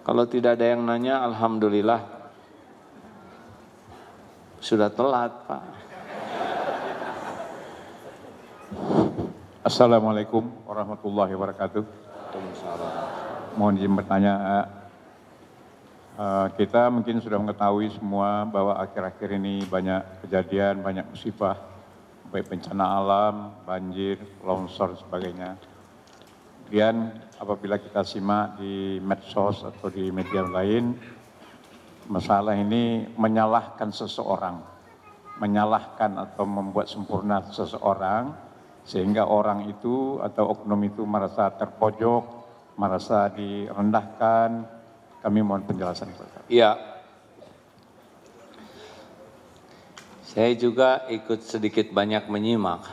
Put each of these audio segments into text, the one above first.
Kalau tidak ada yang nanya, alhamdulillah. Sudah telat, Pak. Assalamualaikum warahmatullahi wabarakatuh. Mohon izin bertanya, uh, kita mungkin sudah mengetahui semua bahwa akhir-akhir ini banyak kejadian, banyak musibah, baik bencana alam, banjir, longsor, sebagainya kemudian apabila kita simak di medsos atau di media lain, masalah ini menyalahkan seseorang, menyalahkan atau membuat sempurna seseorang, sehingga orang itu atau oknum itu merasa terpojok, merasa direndahkan. Kami mohon penjelasan. Iya, Saya juga ikut sedikit banyak menyimak.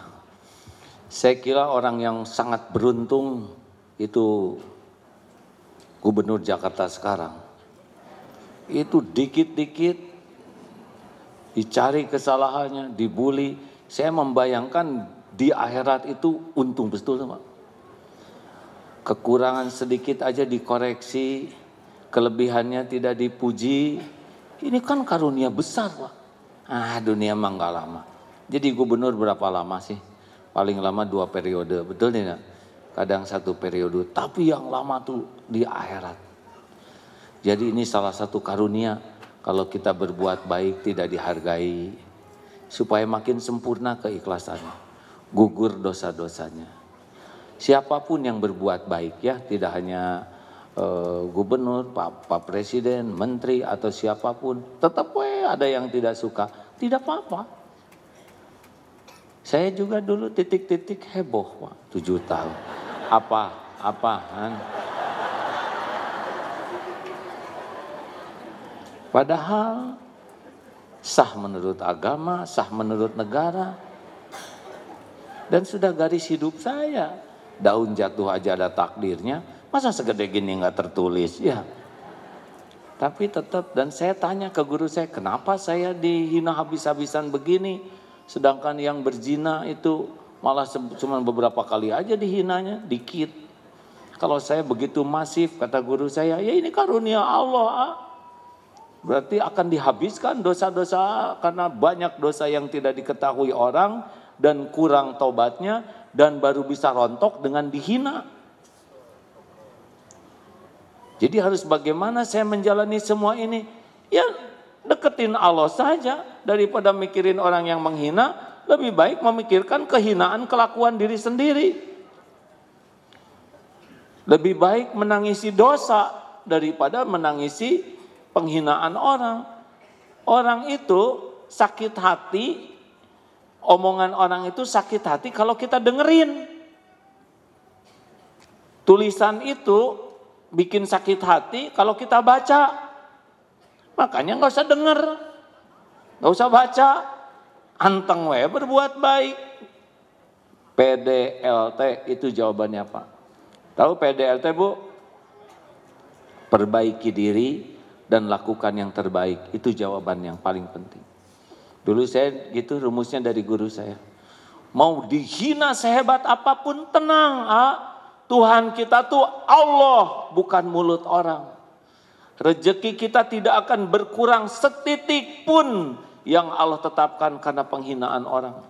Saya kira orang yang sangat beruntung itu gubernur Jakarta sekarang itu dikit-dikit dicari kesalahannya, dibully. Saya membayangkan di akhirat itu untung betul, Pak. Kekurangan sedikit aja dikoreksi, kelebihannya tidak dipuji. Ini kan karunia besar, Pak. Ah, dunia emang gak lama. Jadi gubernur berapa lama sih? Paling lama dua periode, betul tidak? kadang satu periode, tapi yang lama tuh di akhirat. Jadi ini salah satu karunia kalau kita berbuat baik tidak dihargai supaya makin sempurna keikhlasannya, gugur dosa-dosanya. Siapapun yang berbuat baik ya, tidak hanya e, gubernur, pak, pak presiden, menteri atau siapapun, tetap we ada yang tidak suka, tidak apa-apa. Saya juga dulu titik-titik heboh, Pak, tujuh tahun apa apaan padahal sah menurut agama sah menurut negara dan sudah garis hidup saya daun jatuh aja ada takdirnya masa segede gini nggak tertulis ya tapi tetap dan saya tanya ke guru saya kenapa saya dihina habis-habisan begini sedangkan yang berzina itu Malah cuma beberapa kali aja dihinanya, dikit. Kalau saya begitu masif, kata guru saya, ya ini karunia Allah. Ah. Berarti akan dihabiskan dosa-dosa karena banyak dosa yang tidak diketahui orang dan kurang tobatnya dan baru bisa rontok dengan dihina. Jadi harus bagaimana saya menjalani semua ini? Ya deketin Allah saja daripada mikirin orang yang menghina, lebih baik memikirkan kehinaan kelakuan diri sendiri. Lebih baik menangisi dosa daripada menangisi penghinaan orang. Orang itu sakit hati, omongan orang itu sakit hati kalau kita dengerin. Tulisan itu bikin sakit hati kalau kita baca. Makanya nggak usah denger, nggak usah baca, anteng we berbuat baik. PDLT itu jawabannya apa? Tahu PDLT Bu? Perbaiki diri dan lakukan yang terbaik. Itu jawaban yang paling penting. Dulu saya gitu rumusnya dari guru saya. Mau dihina sehebat apapun tenang, ah. Tuhan kita tuh Allah, bukan mulut orang. Rezeki kita tidak akan berkurang setitik pun yang Allah tetapkan karena penghinaan orang.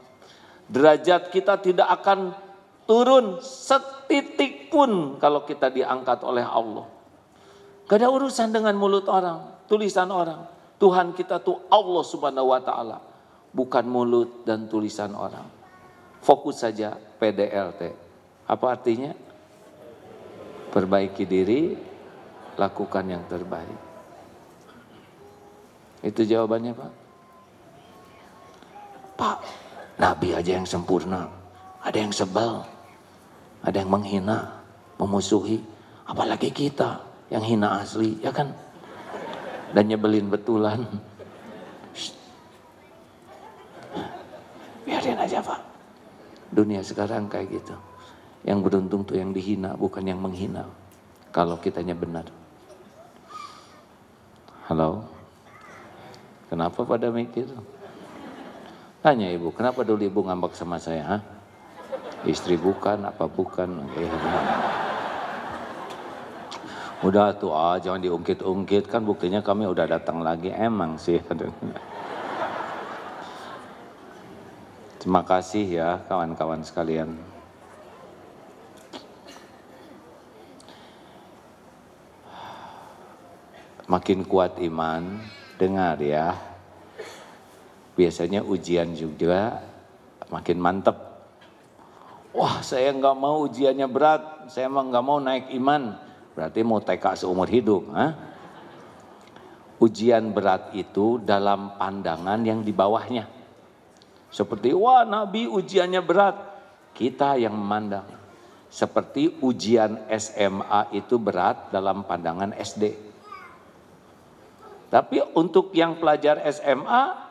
Derajat kita tidak akan turun setitik pun kalau kita diangkat oleh Allah. Gak ada urusan dengan mulut orang, tulisan orang. Tuhan kita tuh Allah subhanahu wa ta'ala. Bukan mulut dan tulisan orang. Fokus saja PDLT. Apa artinya? Perbaiki diri, lakukan yang terbaik. Itu jawabannya Pak. Pak Nabi aja yang sempurna. Ada yang sebel. Ada yang menghina, memusuhi. Apalagi kita yang hina asli, ya kan? Dan nyebelin betulan. Biarin aja Pak. Dunia sekarang kayak gitu. Yang beruntung tuh yang dihina, bukan yang menghina. Kalau kitanya benar. Halo? Kenapa pada mikir? Tanya ibu, kenapa dulu ibu ngambek sama saya? Hah? Istri bukan, apa bukan? Udah tuh, ah, jangan diungkit-ungkit. Kan buktinya kami udah datang lagi. Emang sih. Terima kasih ya kawan-kawan sekalian. Makin kuat iman, dengar ya biasanya ujian juga makin mantep. Wah saya nggak mau ujiannya berat, saya emang nggak mau naik iman. Berarti mau TK seumur hidup. Ha? Ujian berat itu dalam pandangan yang di bawahnya. Seperti wah Nabi ujiannya berat, kita yang memandang. Seperti ujian SMA itu berat dalam pandangan SD. Tapi untuk yang pelajar SMA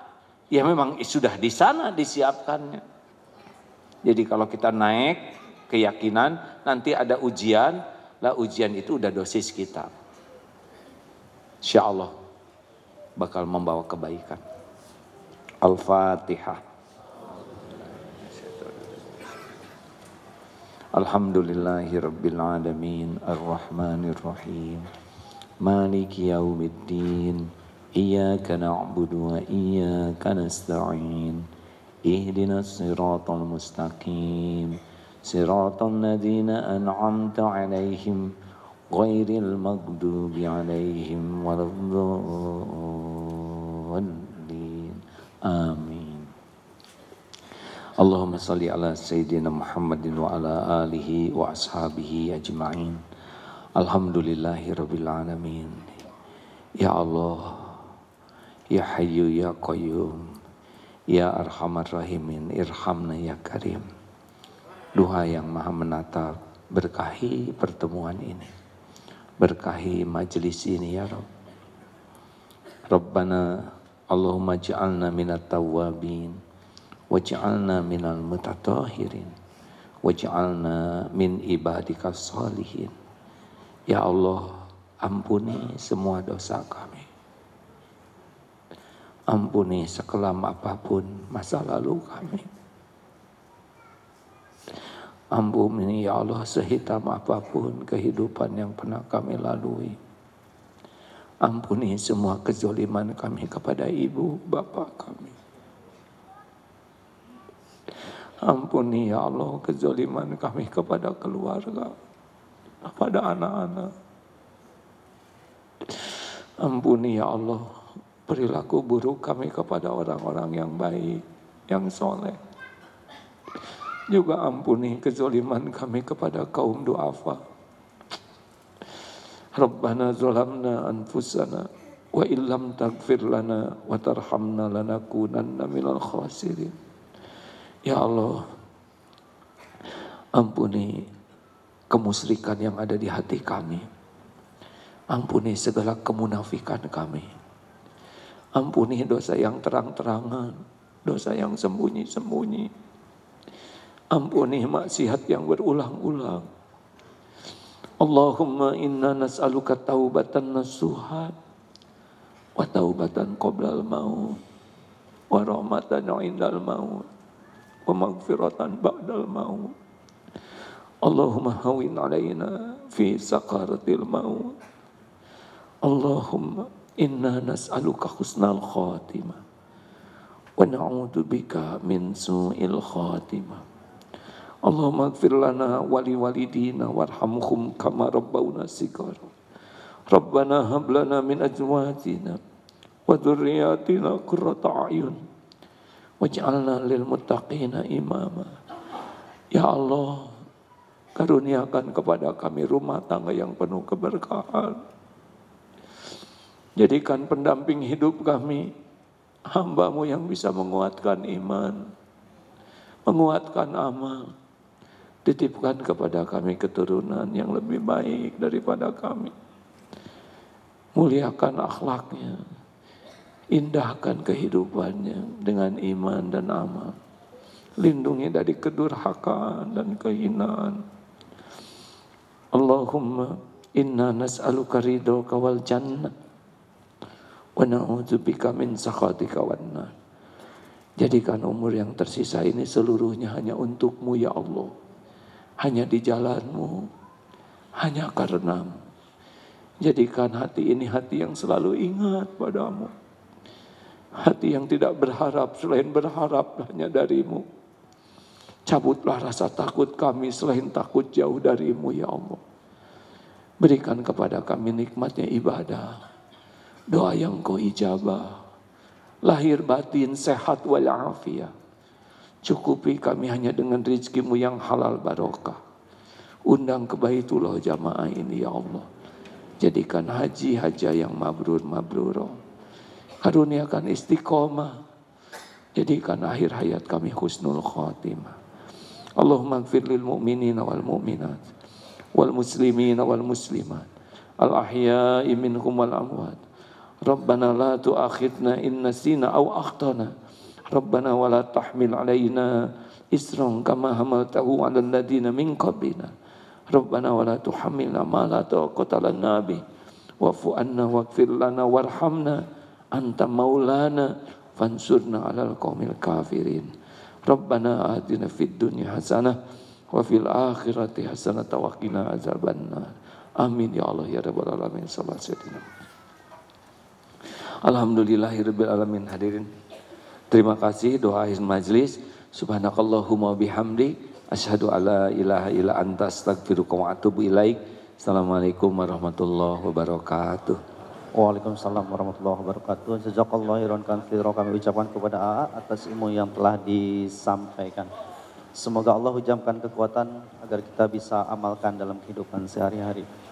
Ya memang sudah di sana disiapkannya. Jadi kalau kita naik keyakinan, nanti ada ujian, lah ujian itu udah dosis kita. Insya Allah bakal membawa kebaikan. Al-Fatihah. Alhamdulillahirrabbilalamin Ar-Rahmanirrahim Maliki yaumiddin إياك نعبد وإياك نستعين اهدنا الصراط المستقيم صراط الذين أنعمت عليهم غير المغضوب عليهم ولا الضالين آمين اللهم صل على سيدنا محمد وعلى آله وأصحابه أجمعين الحمد لله رب العالمين يا الله Ya Hayyu Ya Qayyum Ya Arhamar Rahimin Irhamna Ya Karim Duha yang maha menatap Berkahi pertemuan ini Berkahi majelis ini ya Rabb Rabbana Allahumma ja'alna minat tawabin Waj'alna minal mutatahirin Waj'alna min ibadika salihin Ya Allah ampuni semua dosa kami Ampuni sekelam apapun masa lalu kami. Ampuni ya Allah sehitam apapun kehidupan yang pernah kami lalui. Ampuni semua kezoliman kami kepada ibu, bapak kami. Ampuni ya Allah kezoliman kami kepada keluarga, kepada anak-anak. Ampuni ya Allah perilaku buruk kami kepada orang-orang yang baik, yang soleh. Juga ampuni kezoliman kami kepada kaum du'afa. Rabbana zolamna anfusana wa illam tagfir lana wa tarhamna lanakunanna minal khasirin. Ya Allah, ampuni kemusrikan yang ada di hati kami. Ampuni segala kemunafikan kami Ampuni dosa yang terang-terangan, dosa yang sembunyi-sembunyi. Ampuni maksiat yang berulang-ulang. Allahumma inna nas'aluka taubatan nasuhat wa taubatan qoblal maut wa rahmatan indal maut wa maghfiratan ba'dal maut. Allahumma hawin alaina fi sakaratil maut. Allahumma Inna nas'aluka husnal khatimah wa na'udzu bika min su'il khatimah. Allahumma ighfir lana wali walidina warhamhum kama rabbawna sighar. Rabbana hab lana min ajwatina wa dhurriyyatina qurrata a'yun waj'alna lil muttaqina imama. Ya Allah, karuniakan kepada kami rumah tangga yang penuh keberkahan Jadikan pendamping hidup kami hambamu yang bisa menguatkan iman, menguatkan amal. Titipkan kepada kami keturunan yang lebih baik daripada kami. Muliakan akhlaknya, indahkan kehidupannya dengan iman dan amal. Lindungi dari kedurhakaan dan kehinaan. Allahumma inna nas'aluka ridho kawal jannah Wa na'udzubika min sakhatika Jadikan umur yang tersisa ini seluruhnya hanya untukmu ya Allah. Hanya di jalanmu. Hanya karena, Jadikan hati ini hati yang selalu ingat padamu. Hati yang tidak berharap selain berharap hanya darimu. Cabutlah rasa takut kami selain takut jauh darimu ya Allah. Berikan kepada kami nikmatnya ibadah Doa yang kau ijabah. Lahir batin sehat walafiat. Cukupi kami hanya dengan rizkimu yang halal barokah. Undang ke jamaah ini ya Allah. Jadikan haji haja yang mabrur mabrur. Karuniakan istiqomah. Jadikan akhir hayat kami husnul khotimah. Allahumma gfir lil mu'minina wal mu'minat wal muslimina wal muslimat al ahya'i minhum wal amwat Rabbana la tu'akhidna in nasina aw akhtana. Rabbana wa tahmil alaina isran kama hamaltahu 'ala alladziina min qablina. Rabbana wa la tuhammilna ma la taqata lana bih. Wa'fu anna waghfir lana warhamna anta maulana fansurna 'alal qaumil kafirin. Rabbana atina fid dunya hasanah wa fil akhirati hasanah wa qina azabannar. Amin ya Allah ya rabbal alamin. Sallallahu alaihi wasallam. Alhamdulillahirabbil hadirin. Terima kasih doa akhir majlis. Subhanakallahumma bihamdi asyhadu alla ilaha illa anta astaghfiruka wa atubu ilaik. Assalamualaikum warahmatullahi wabarakatuh. Waalaikumsalam warahmatullahi wabarakatuh. Jazakallahu khairan katsira kami ucapkan kepada AA atas ilmu yang telah disampaikan. Semoga Allah hujamkan kekuatan agar kita bisa amalkan dalam kehidupan sehari-hari.